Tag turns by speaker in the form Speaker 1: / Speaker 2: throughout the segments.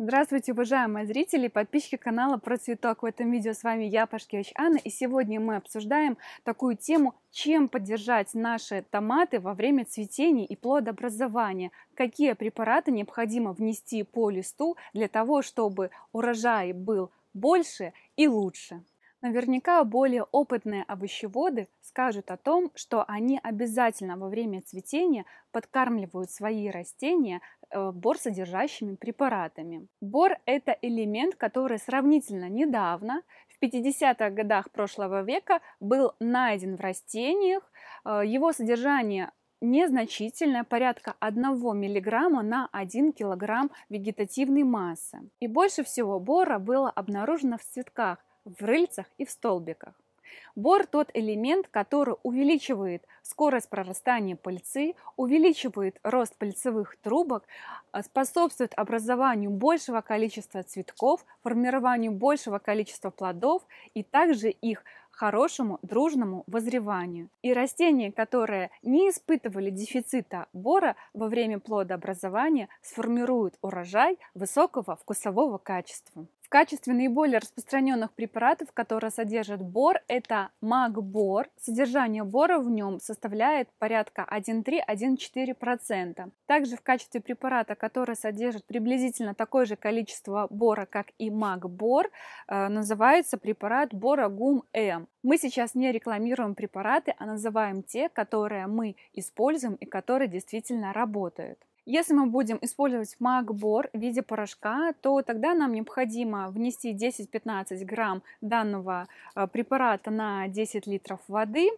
Speaker 1: Здравствуйте, уважаемые зрители и подписчики канала Про Цветок. В этом видео с вами я, Пашкевич Анна, и сегодня мы обсуждаем такую тему, чем поддержать наши томаты во время цветения и плодообразования, какие препараты необходимо внести по листу для того, чтобы урожай был больше и лучше. Наверняка более опытные овощеводы скажут о том, что они обязательно во время цветения подкармливают свои растения э, бор содержащими препаратами. Бор – это элемент, который сравнительно недавно, в 50-х годах прошлого века, был найден в растениях. Э, его содержание незначительное, порядка 1 мг на 1 кг вегетативной массы. И больше всего бора было обнаружено в цветках в рыльцах и в столбиках. Бор – тот элемент, который увеличивает скорость прорастания пыльцы, увеличивает рост пыльцевых трубок, э, способствует образованию большего количества цветков, формированию большего количества плодов и также их хорошему дружному возреванию. И растения, которые не испытывали дефицита бора во время плодообразования, сформируют урожай высокого вкусового качества. В качестве наиболее распространенных препаратов, которые содержат бор, это маг Содержание бора в нем составляет порядка 1,3-1,4%. Также в качестве препарата, который содержит приблизительно такое же количество бора, как и маг э, называется препарат Борагум-М. Мы сейчас не рекламируем препараты, а называем те, которые мы используем и которые действительно работают. Если мы будем использовать макбор в виде порошка, то тогда нам необходимо внести 10-15 грамм данного а, препарата на 10 литров воды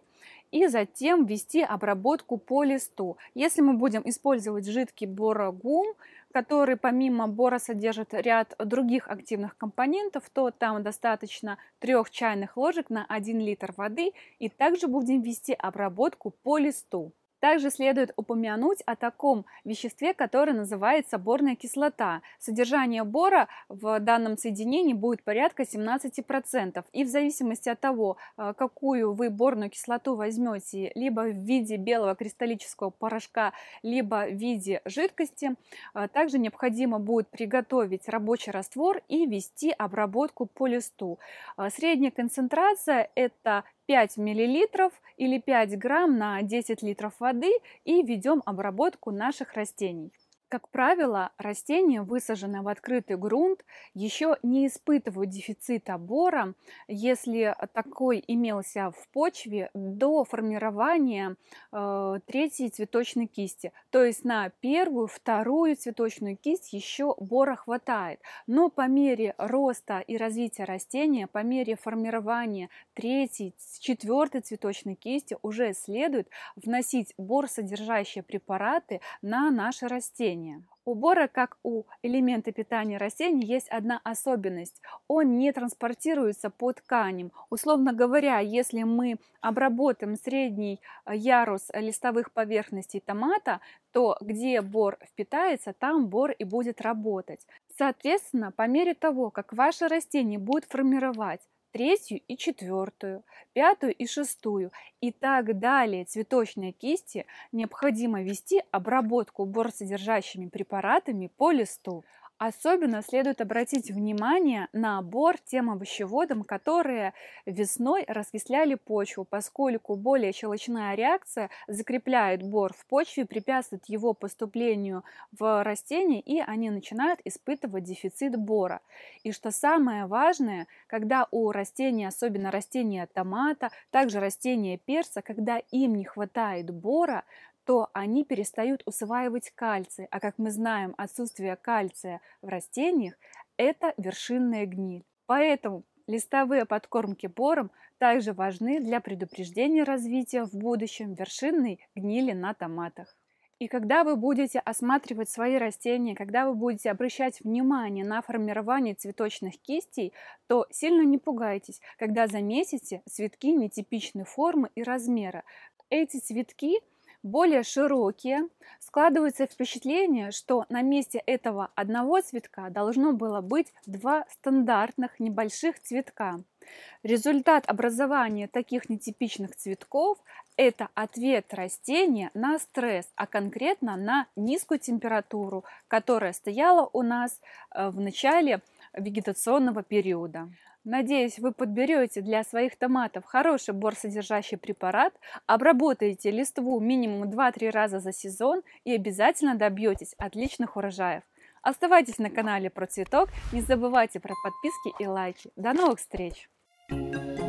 Speaker 1: и затем ввести обработку по листу. Если мы будем использовать жидкий борогум, который помимо бора содержит ряд других активных компонентов, то там достаточно 3 чайных ложек на 1 литр воды и также будем вести обработку по листу. Также следует упомянуть о таком веществе, которое называется борная кислота. Содержание бора в данном соединении будет порядка 17%. И в зависимости от того, э, какую вы борную кислоту возьмете, либо в виде белого кристаллического порошка, либо в виде жидкости, э, также необходимо будет приготовить рабочий раствор и вести обработку по листу. Э, средняя концентрация – это 5 мл или 5 грамм на 10 литров воды и ведем обработку наших растений. Как правило, растения, высаженные в открытый грунт, еще не испытывают дефицита бора, если такой имелся в почве до формирования э, третьей цветочной кисти. То есть на первую, вторую цветочную кисть еще бора хватает. Но по мере роста и развития растения, по мере формирования третьей, четвертой цветочной кисти уже следует вносить бор, содержащие препараты на наши растения растения. У бора, как у элемента питания растений, есть одна особенность. Он не транспортируется по тканям. Условно говоря, если мы обработаем средний э, ярус листовых поверхностей томата, то где бор впитается, там бор и будет работать. Соответственно, по мере того, как ваше растение будет формировать третью и четвертую, пятую и шестую и так далее цветочной кисти необходимо вести обработку борсодержащими препаратами по листу. Особенно следует обратить внимание на обор тем овощеводам, которые весной раскисляли почву, поскольку более щелочная реакция закрепляет бор в почве, препятствует его поступлению в растения, и они начинают испытывать дефицит бора. И что самое важное, когда у растений, особенно растения томата, также растения перца, когда им не хватает бора, то они перестают усваивать кальций, а как мы знаем, отсутствие кальция в растениях – это вершинная гниль. Поэтому листовые подкормки бором также важны для предупреждения развития в будущем вершинной гнили на томатах. И когда вы будете осматривать свои растения, когда вы будете обращать внимание на формирование цветочных кистей, то сильно не пугайтесь, когда заметите цветки нетипичной формы и размера. Эти цветки более широкие, складывается впечатление, что на месте этого одного цветка должно было быть два стандартных небольших цветка. Результат образования таких нетипичных цветков – это ответ растения на стресс, а конкретно на низкую температуру, которая стояла у нас э, в начале вегетационного периода. Надеюсь, вы подберете для своих томатов хороший борсодержащий препарат, обработаете листву минимум 2-3 раза за сезон и обязательно добьетесь отличных урожаев. Оставайтесь на канале Про Цветок, не забывайте про подписки и лайки. До новых встреч! Thank you